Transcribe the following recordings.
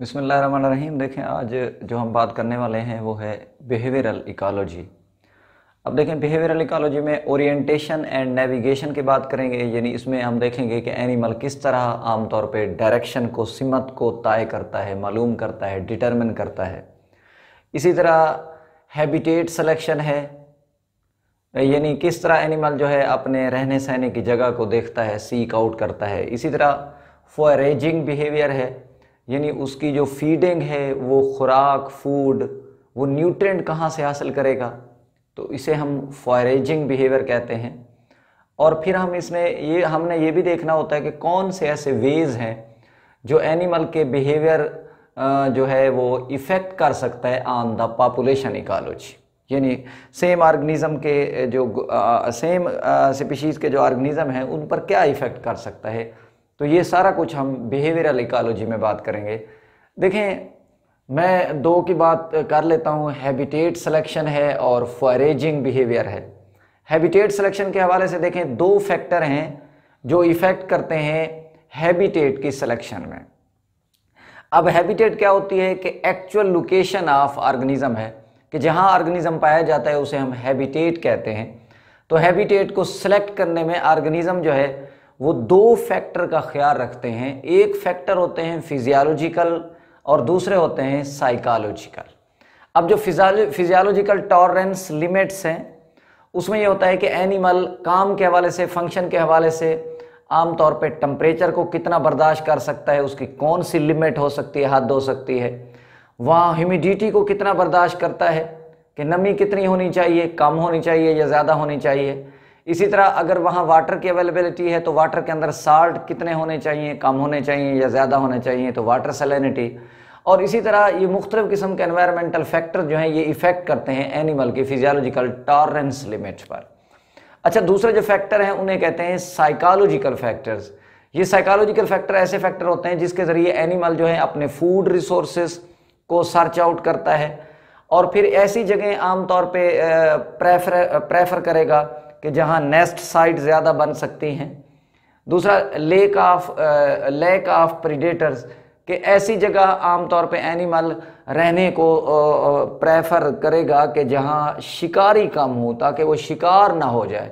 बिसमीम देखें आज जो हम बात करने वाले हैं वो है बिहेवियरल इकोलॉजी अब देखें बिहेवियरल इकोलॉजी में ओरिएंटेशन एंड नेविगेशन की बात करेंगे यानी इसमें हम देखेंगे कि एनिमल किस तरह आमतौर पे डायरेक्शन को सिमत को तय करता है मालूम करता है डिटरमिन करता है इसी तरह हैबिटेट सेलेक्शन है यानी किस तरह एनिमल जो है अपने रहने सहने की जगह को देखता है सीक आउट करता है इसी तरह फॉरेजिंग बिहेवियर है यानी उसकी जो फीडिंग है वो खुराक फूड वो न्यूट्रेंट कहाँ से हासिल करेगा तो इसे हम फॉरेजिंग बिहेवियर कहते हैं और फिर हम इसमें ये हमने ये भी देखना होता है कि कौन से ऐसे वेज हैं जो एनिमल के बिहेवियर जो है वो इफ़ेक्ट कर सकता है ऑन द पॉपुलेशन इकालोजी यानी सेम ऑर्गेनिज्म के जो आ, सेम स्पीशीज़ के जो ऑर्गेनिज्म हैं उन पर क्या इफ़ेक्ट कर सकता है तो ये सारा कुछ हम बिहेवियरल इकोलॉजी में बात करेंगे देखें मैं दो की बात कर लेता हूँ हैबिटेट सिलेक्शन है और फॉरेजिंग बिहेवियर है हैबिटेट सिलेक्शन के हवाले से देखें दो फैक्टर हैं जो इफ़ेक्ट करते हैं हैबिटेट की सिलेक्शन में अब हैबिटेट क्या होती है कि एक्चुअल लोकेशन ऑफ ऑर्गेनिज्म है कि जहाँ ऑर्गेनिज्म पाया जाता है उसे हम हैबिटेट कहते हैं तो हैबिटेट को सिलेक्ट करने में ऑर्गेनिज्म जो है वो दो फैक्टर का ख्याल रखते हैं एक फैक्टर होते हैं फिजियोलॉजिकल और दूसरे होते हैं साइकोलॉजिकल अब जो फिजियोलॉजिकल टॉलरेंस लिमिट्स हैं उसमें ये होता है कि एनिमल काम के हवाले से फंक्शन के हवाले से आमतौर पे टम्परेचर को कितना बर्दाश्त कर सकता है उसकी कौन सी लिमिट हो सकती है हद हो सकती है वहाँ ह्यूमिडिटी को कितना बर्दाश्त करता है कि नमी कितनी होनी चाहिए कम होनी चाहिए या ज़्यादा होनी चाहिए इसी तरह अगर वहाँ वाटर की अवेलेबिलिटी है तो वाटर के अंदर साल्ट कितने होने चाहिए कम होने चाहिए या ज़्यादा होने चाहिए तो वाटर सलेनिटी और इसी तरह ये मुख्तलिफ़ किस्म के इन्वायरमेंटल फैक्टर जो हैं ये इफ़ेक्ट करते हैं एनिमल के फिजियालॉजिकल टॉरेंस लिमिट पर अच्छा दूसरे जो फैक्टर हैं उन्हें कहते हैं साइकोलॉजिकल फैक्टर्स ये साइकोलॉजिकल फैक्टर ऐसे फैक्टर होते हैं जिसके ज़रिए एनिमल जो है अपने फूड रिसोर्स को सर्च आउट करता है और फिर ऐसी जगह आमतौर पर प्रेफर प्रेफर करेगा कि जहाँ नेस्ट साइट ज़्यादा बन सकती हैं दूसरा lack of lack of predators कि ऐसी जगह आमतौर पे एनिमल रहने को प्रेफर करेगा कि जहाँ शिकारी कम हो ताकि वो शिकार ना हो जाए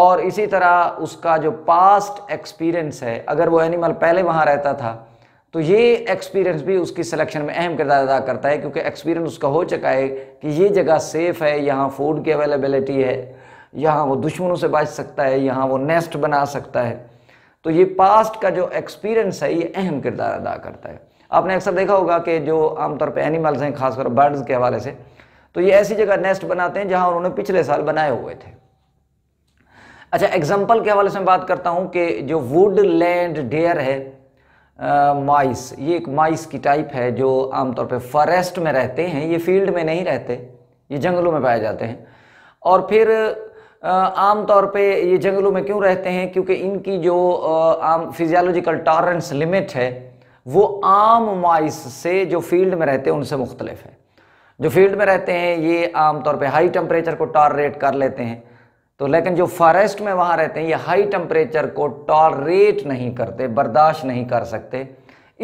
और इसी तरह उसका जो पास्ट एक्सपीरियंस है अगर वो एनिमल पहले वहाँ रहता था तो ये एक्सपीरियंस भी उसकी सिलेक्शन में अहम किरदार अदा करता है क्योंकि एक्सपीरियंस उसका हो चुका है कि ये जगह सेफ़ है यहाँ फूड की अवेलेबिलिटी है यहाँ वो दुश्मनों से बच सकता है यहाँ वो नेस्ट बना सकता है तो ये पास्ट का जो एक्सपीरियंस है ये अहम किरदार अदा करता है आपने अक्सर देखा होगा कि जो आमतौर पर एनिमल्स हैं खासकर बर्ड्स के हवाले से तो ये ऐसी जगह नेस्ट बनाते हैं जहाँ उन्होंने पिछले साल बनाए हुए थे अच्छा एग्जाम्पल के हवाले से मैं बात करता हूँ कि जो वुड लैंड डेयर है आ, माइस ये एक माइस की टाइप है जो आमतौर पे फॉरेस्ट में रहते हैं ये फील्ड में नहीं रहते ये जंगलों में पाए जाते हैं और फिर आमतौर पे ये जंगलों में क्यों रहते हैं क्योंकि इनकी जो आम फिजियोलॉजिकल टॉलरेंस लिमिट है वो आम माइस से जो फील्ड में रहते हैं उनसे मुख्तलिफ है जो फील्ड में रहते हैं ये आमतौर पर हाई टेम्परेचर को टॉलरेट कर लेते हैं तो लेकिन जो फॉरेस्ट में वहाँ रहते हैं ये हाई टेम्परेचर को टॉलरेट नहीं करते बर्दाश्त नहीं कर सकते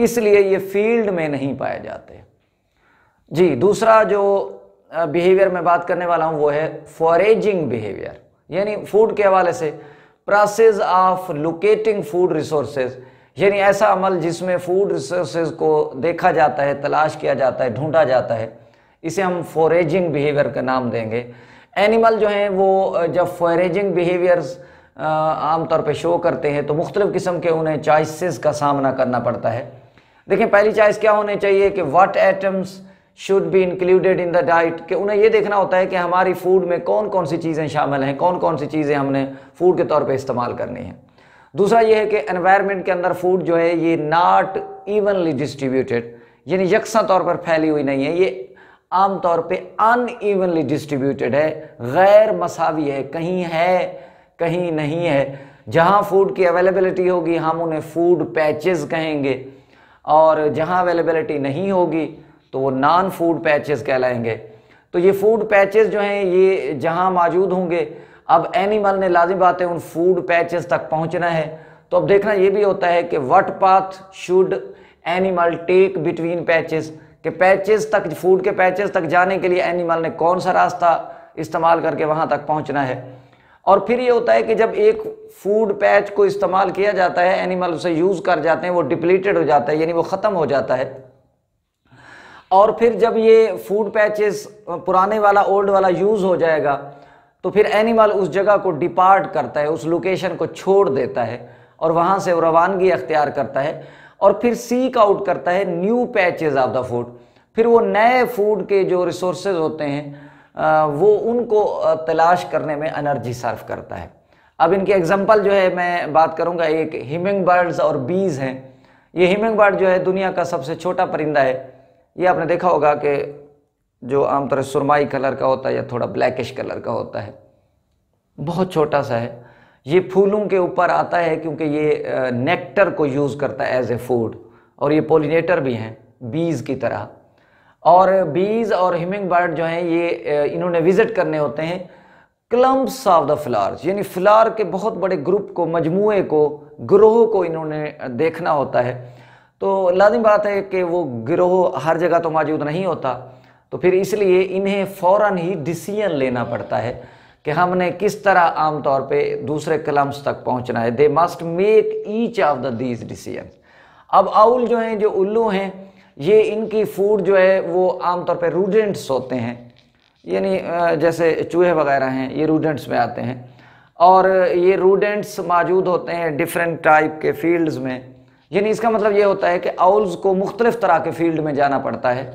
इसलिए ये फील्ड में नहीं पाए जाते जी दूसरा जो बिहेवियर मैं बात करने वाला हूँ वो है फॉरेजिंग बिहेवियर यानी फूड के हवाले से process of locating food resources यानी ऐसा अमल जिसमें फूड रिसोर्सेज को देखा जाता है तलाश किया जाता है ढूंढा जाता है इसे हम फोरेजिंग बिहेवियर का नाम देंगे एनिमल जो हैं वो जब फॉरेजिंग बिहेवियर्स आमतौर पर शो करते हैं तो मुख्तलिफ़ किस्म के उन्हें चॉइसेस का सामना करना पड़ता है देखें पहली चॉइस क्या होनी चाहिए कि what items should be included in the diet कि उन्हें ये देखना होता है कि हमारी फूड में कौन कौन सी चीज़ें शामिल हैं कौन कौन सी चीज़ें हमने फूड के तौर पर इस्तेमाल करनी है दूसरा ये है कि एनवायरमेंट के अंदर फूड जो है ये नॉट इवनली डिस्ट्रीब्यूटेड यानी यकसा तौर पर फैली हुई नहीं है ये आम तौर पे ईवनली डिस्ट्रीब्यूटेड है गैर मसावी है कहीं है कहीं नहीं है जहाँ फूड की अवेलेबिलिटी होगी हम उन्हें फूड पैचेस कहेंगे और जहाँ अवेलेबिलिटी नहीं होगी तो वो नॉन फूड पैचेस कहलाएंगे तो ये फूड पैचेस जो हैं ये जहां मौजूद होंगे अब एनिमल ने लाजिम बात है उन फूड पैचेस तक पहुंचना है तो अब देखना ये भी होता है कि what path should animal take between patches के पैचेस तक फूड के पैचेस तक जाने के लिए एनिमल ने कौन सा रास्ता इस्तेमाल करके वहाँ तक पहुँचना है और फिर ये होता है कि जब एक फूड पैच को इस्तेमाल किया जाता है एनिमल उसे यूज़ कर जाते हैं वो डिप्लीटेड हो जाता है यानी वो ख़त्म हो जाता है और फिर जब ये फूड पैचेस पुराने वाला ओल्ड वाला यूज़ हो जाएगा तो फिर एनिमल उस जगह को डिपार्ट करता है उस लोकेशन को छोड़ देता है और वहाँ से रवानगी अख्तियार करता है और फिर सीक आउट करता है new patches of the food फिर वो नए फूड के जो रिसोर्स होते हैं वो उनको तलाश करने में एनर्जी सर्व करता है अब इनके एग्जाम्पल जो है मैं बात करूँगा एक हिमिंग बर्ड्स और बीज हैं ये हिमिंग बर्ड जो है दुनिया का सबसे छोटा परिंदा है ये आपने देखा होगा कि जो आमतौर सुरमाई कलर का होता है या थोड़ा ब्लैकिश कलर का होता है बहुत छोटा सा है ये फूलों के ऊपर आता है क्योंकि ये नेक्टर को यूज़ करता है एज ए फूड और ये पोलिनेटर भी हैं बीज की तरह और बीज और हिमिंग बर्ड जो हैं ये इन्होंने विज़िट करने होते हैं क्लम्प्स ऑफ द फ्लावर्स यानी फ्लावर के बहुत बड़े ग्रुप को मजमू को ग्रोह को इन्होंने देखना होता है तो लाजिम बात है कि वो गिरोह हर जगह तो मौजूद नहीं होता तो फिर इसलिए इन्हें फ़ौर ही डिसीजन लेना पड़ता है कि हमने किस तरह आमतौर पर दूसरे कलम्स तक पहुँचना है they must make each of the these decision अब आउल जो हैं जो उल्लू हैं ये इनकी फूड जो है वो आमतौर पर रूडेंट्स होते हैं यानी जैसे चूहे वगैरह हैं ये रूडेंट्स में आते हैं और ये रूडेंट्स मौजूद होते हैं डिफरेंट टाइप के फील्ड्स में यानी इसका मतलब ये होता है कि आउल्स को मुख्तलिफ तरह के फील्ड में जाना पड़ता है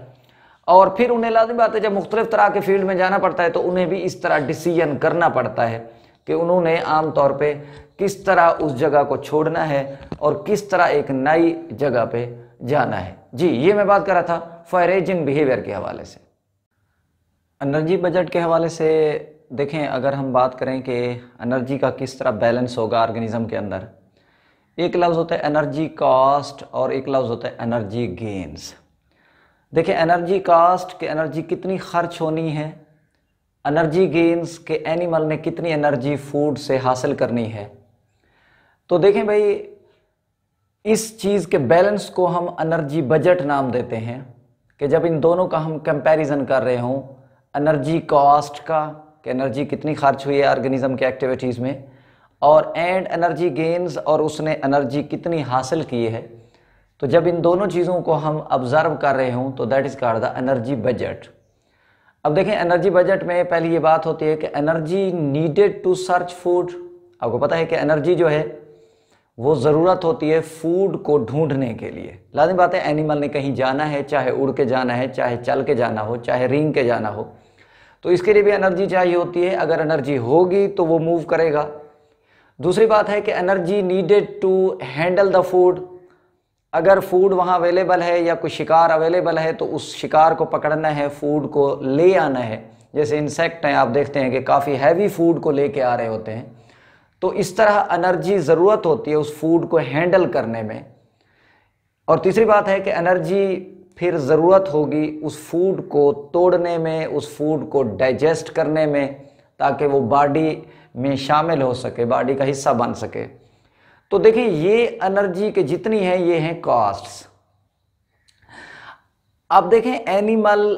और फिर उन्हें लाजमी बात है जब मुख्तलिफ तरह के फील्ड में जाना पड़ता है तो उन्हें भी इस तरह डिसीजन करना पड़ता है कि उन्होंने आम तौर पर किस तरह उस जगह को छोड़ना है और किस तरह एक नई जगह पर जाना है जी ये मैं बात कर रहा था फरेजिन बिहेवियर के हवाले से एनर्जी बजट के हवाले से देखें अगर हम बात करें कि एनर्जी का किस तरह बैलेंस होगा ऑर्गेनिज़म के अंदर एक लफ्ज़ होता है एनर्जी कास्ट और एक लफ्ज़ होता है एनर्जी गेंस देखिए एनर्जी कास्ट के एनर्जी कितनी खर्च होनी है एनर्जी गेंस के एनिमल ने कितनी एनर्जी फूड से हासिल करनी है तो देखें भाई इस चीज़ के बैलेंस को हम एनर्जी बजट नाम देते हैं कि जब इन दोनों का हम कंपैरिजन कर रहे हों एनर्जी कॉस्ट का कि एनर्जी कितनी खर्च हुई है ऑर्गेनिज्म के एक्टिविटीज़ में और एंड एनर्जी गेंस और उसने एनर्जी कितनी हासिल की है तो जब इन दोनों चीज़ों को हम ऑब्ज़र्व कर रहे हों तो that is called the energy budget अब देखें एनर्जी बजट में पहली ये बात होती है कि energy needed to search food आपको पता है कि एनर्जी जो है वो ज़रूरत होती है फूड को ढूंढने के लिए लाजमी बात है एनिमल ने कहीं जाना है चाहे उड़ के जाना है चाहे चल के जाना हो चाहे रिंग के जाना हो तो इसके लिए भी एनर्जी चाहिए होती है अगर एनर्जी होगी तो वो मूव करेगा दूसरी बात है कि energy needed to handle the food अगर फूड वहाँ अवेलेबल है या कोई शिकार अवेलेबल है तो उस शिकार को पकड़ना है फूड को ले आना है जैसे इंसेक्ट हैं आप देखते हैं कि काफ़ी हैवी फूड को ले आ रहे होते हैं तो इस तरह एनर्जी ज़रूरत होती है उस फूड को हैंडल करने में और तीसरी बात है कि एनर्जी फिर ज़रूरत होगी उस फूड को तोड़ने में उस फूड को डाइजेस्ट करने में ताकि वो बॉडी में शामिल हो सके बॉडी का हिस्सा बन सके तो देखिए ये एनर्जी के जितनी है ये हैं कॉस्ट्स अब देखें एनिमल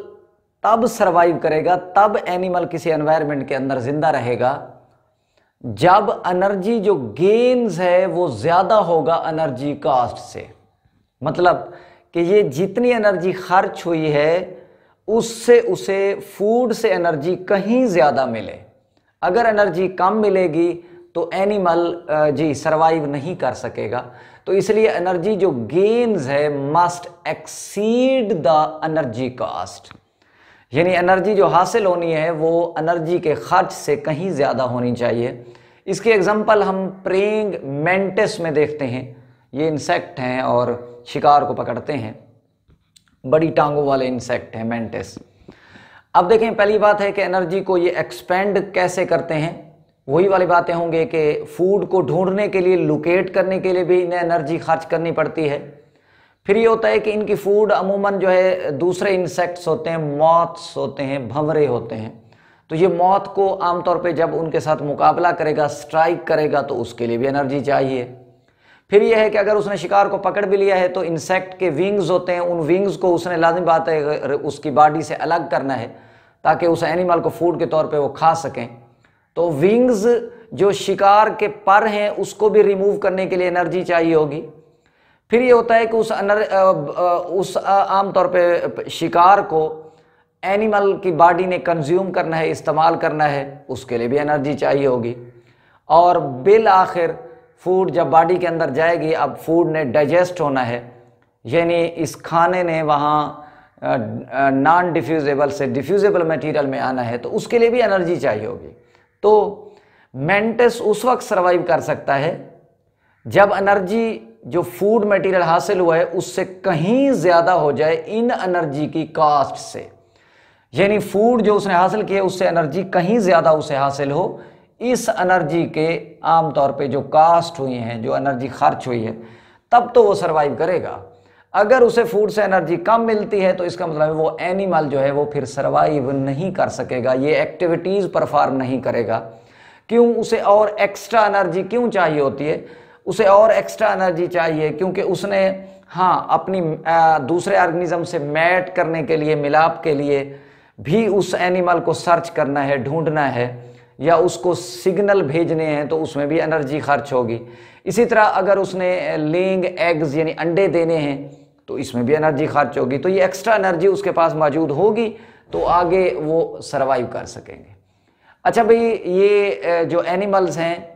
तब सरवाइव करेगा तब एनिमल किसी एनवायरनमेंट के अंदर जिंदा रहेगा जब एनर्जी जो गेन्स है वो ज़्यादा होगा एनर्जी कास्ट से मतलब कि ये जितनी एनर्जी खर्च हुई है उससे उसे फूड से एनर्जी कहीं ज़्यादा मिले अगर एनर्जी कम मिलेगी तो एनिमल जी सरवाइव नहीं कर सकेगा तो इसलिए एनर्जी जो गेन्स है must exceed the energy cost यानी एनर्जी जो हासिल होनी है वो एनर्जी के खर्च से कहीं ज़्यादा होनी चाहिए इसकी एग्जांपल हम प्रेंग मेंटिस में देखते हैं ये इंसेक्ट हैं और शिकार को पकड़ते हैं बड़ी टांगों वाले इंसेक्ट हैं मेंटिस अब देखें पहली बात है कि एनर्जी को ये एक्सपेंड कैसे करते हैं वही वाली बातें होंगे कि फूड को ढूंढने के लिए लोकेट करने के लिए भी इन्हें एनर्जी खर्च करनी पड़ती है फिर ये होता है कि इनकी फूड अमूमन जो है दूसरे इंसेक्ट्स होते हैं मौत्स होते हैं भंवरे होते हैं तो ये मौत को आमतौर पे जब उनके साथ मुकाबला करेगा स्ट्राइक करेगा तो उसके लिए भी एनर्जी चाहिए फिर यह है कि अगर उसने शिकार को पकड़ भी लिया है तो इंसेक्ट के विंग्स होते हैं उन विंग्स को उसने लाजमी बात है उसकी बॉडी से अलग करना है ताकि उस एनिमल को फूड के तौर पे वो खा सकें तो विंग्स जो शिकार के पर हैं उसको भी रिमूव करने के लिए एनर्जी चाहिए होगी फिर ये होता है कि उस अनर, उस आमतौर पे शिकार को एनिमल की बॉडी ने कंज्यूम करना है इस्तेमाल करना है उसके लिए भी एनर्जी चाहिए होगी और बिल आखिर फूड जब बॉडी के अंदर जाएगी अब फूड ने डाइजेस्ट होना है यानी इस खाने ने वहाँ नॉन डिफ्यूज़ेबल से डिफ्यूज़ेबल मटेरियल में आना है तो उसके लिए भी एनर्जी चाहिए होगी तो मेंटेस उस वक्त सर्वाइव कर सकता है जब एनर्जी जो फूड मटेरियल हासिल हुआ है उससे कहीं ज़्यादा हो जाए इन एनर्जी की कास्ट से यानी फूड जो उसने हासिल किया उससे एनर्जी कहीं ज़्यादा उसे हासिल हो इस एनर्जी के आमतौर पे जो कास्ट हुई हैं जो एनर्जी खर्च हुई है तब तो वो सर्वाइव करेगा अगर उसे फूड से एनर्जी कम मिलती है तो इसका मतलब वो एनिमल जो है वो फिर सर्वाइव नहीं कर सकेगा ये एक्टिविटीज़ परफॉर्म नहीं करेगा क्यों उसे और एक्स्ट्रा एनर्जी क्यों चाहिए होती है उसे और एक्स्ट्रा एनर्जी चाहिए क्योंकि उसने हाँ अपनी आ, दूसरे ऑर्गेनिज्म से मैट करने के लिए मिलाप के लिए भी उस एनिमल को सर्च करना है ढूंढना है या उसको सिग्नल भेजने हैं तो उसमें भी एनर्जी खर्च होगी इसी तरह अगर उसने लेंग एग्स यानी अंडे देने हैं तो इसमें भी एनर्जी खर्च होगी तो ये एक्स्ट्रा एनर्जी उसके पास मौजूद होगी तो आगे वो सरवाइव कर सकेंगे अच्छा भाई ये जो एनिमल्स हैं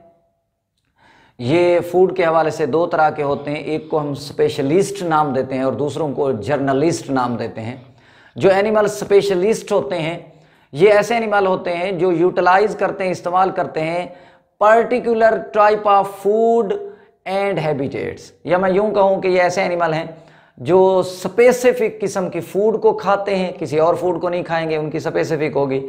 ये फूड के हवाले से दो तरह के होते हैं एक को हम स्पेशलिस्ट नाम देते हैं और दूसरों को जर्नलिस्ट नाम देते हैं जो एनिमल स्पेशलिस्ट होते हैं ये ऐसे एनिमल होते हैं जो यूटिलाइज करते हैं इस्तेमाल करते हैं particular type of food and habitats या मैं यूं कहूं कि ये ऐसे एनिमल हैं जो स्पेसिफिक किस्म की फूड को खाते हैं किसी और फूड को नहीं खाएंगे उनकी स्पेसिफिक होगी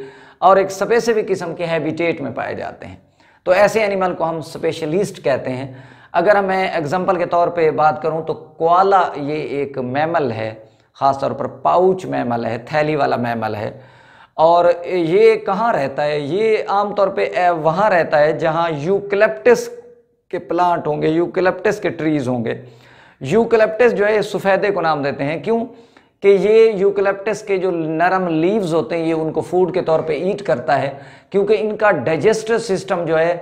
और एक स्पेसिफिक किस्म के हैबिटेट में पाए जाते हैं तो ऐसे एनिमल को हम स्पेशलिस्ट कहते हैं अगर मैं एग्जांपल के तौर पे बात करूं तो क्वाला ये एक मैमल है खासतौर पर पाउच मैमल है थैली वाला मैमल है और ये कहाँ रहता है ये आमतौर पे वहाँ रहता है जहाँ यूकलिप्टस के प्लांट होंगे यूकलिप्टस के ट्रीज़ होंगे यूकलिप्टस जो है सफ़ेदे को नाम देते हैं क्यों कि ये यूकलिप्टस के जो नरम लीव्स होते हैं ये उनको फूड के तौर पे ईट करता है क्योंकि इनका डाइजेस्टिव सिस्टम जो है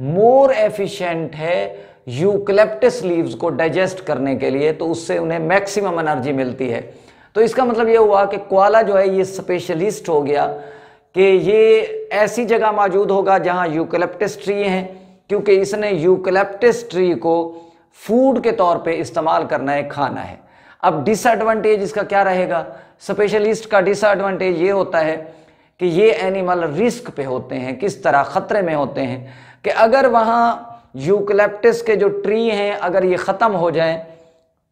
मोर एफिशिएंट है यूकलिप्टस लीव्स को डाइजेस्ट करने के लिए तो उससे उन्हें मैक्सिमम एनर्जी मिलती है तो इसका मतलब ये हुआ कि क्वाला जो है ये स्पेशलिस्ट हो गया कि ये ऐसी जगह मौजूद होगा जहाँ यूकलिप्टस ट्री हैं क्योंकि इसने यूकलिप्टस ट्री को फूड के तौर पे इस्तेमाल करना है खाना है अब डिसएडवांटेज इसका क्या रहेगा स्पेशलिस्ट का डिसएडवांटेज ये होता है कि ये एनिमल रिस्क पे होते हैं किस तरह ख़तरे में होते हैं कि अगर वहाँ यूकलिप्टस के जो ट्री हैं अगर ये ख़त्म हो जाएँ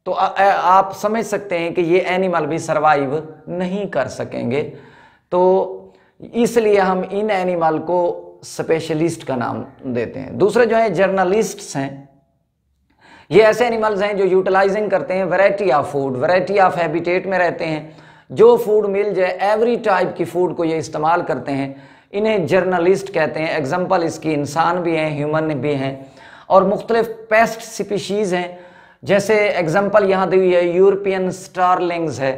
तो आ, आ, आप समझ सकते हैं कि ये एनिमल भी सरवाइव नहीं कर सकेंगे तो इसलिए हम इन एनिमल को स्पेशलिस्ट का नाम देते हैं दूसरे जो है जर्नलिस्ट्स हैं ये ऐसे एनिमल्स हैं जो यूटिलाइजिंग करते हैं variety of food variety of habitat में रहते हैं जो फूड मिल जाए एवरी टाइप की फूड को ये इस्तेमाल करते हैं इन्हें जर्नलिस्ट कहते हैं एग्जाम्पल इसकी इंसान भी हैं ह्यूमन भी हैं और मुख्तलिफ पेस्ट स्पीशीज़ हैं जैसे एग्जांपल यहाँ दी हुई है यूरोपियन स्टारलिंग्स है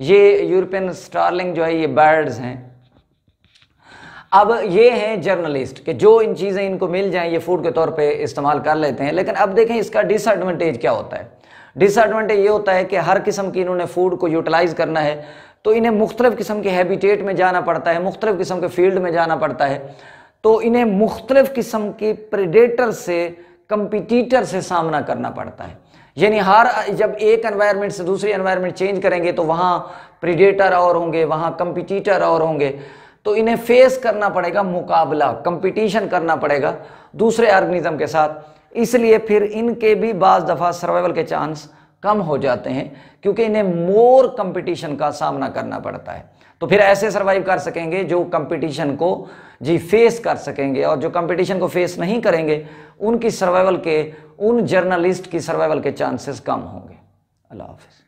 ये यूरोपियन स्टारलिंग जो है ये बर्ड्स हैं अब ये हैं जर्नलिस्ट कि जो इन चीज़ें इनको मिल जाएं ये फूड के तौर पे इस्तेमाल कर लेते हैं लेकिन अब देखें इसका डिसएडवांटेज क्या होता है डिसएडवांटेज ये होता है कि हर किस्म की इन्होंने फूड को यूटिलाइज़ करना है तो इन्हें मुख्तलिफ़ किस्म के हैबिटेट में जाना पड़ता है मुख्तलिफ़ किस्म के फील्ड में जाना पड़ता है तो इन्हें मुख्तलिफ़ किस्म के प्रेडेटर से कंपिटिटर से सामना करना पड़ता है यानी हर जब एक एनवायरनमेंट से दूसरे एनवायरनमेंट चेंज करेंगे तो वहाँ प्रीडेटर और होंगे वहाँ कंपिटिटर और होंगे तो इन्हें फेस करना पड़ेगा मुकाबला कंपटीशन करना पड़ेगा दूसरे ऑर्गेनिज्म के साथ इसलिए फिर इनके भी बाज़ दफ़ा सर्वाइवल के चांस कम हो जाते हैं क्योंकि इन्हें मोर कंपटीशन का सामना करना पड़ता है तो फिर ऐसे सर्वाइव कर सकेंगे जो कंपटीशन को जी फेस कर सकेंगे और जो कंपटीशन को फेस नहीं करेंगे उनकी सर्वाइवल के उन जर्नलिस्ट की सर्वाइवल के चांसेस कम होंगे अल्लाह हाफिज़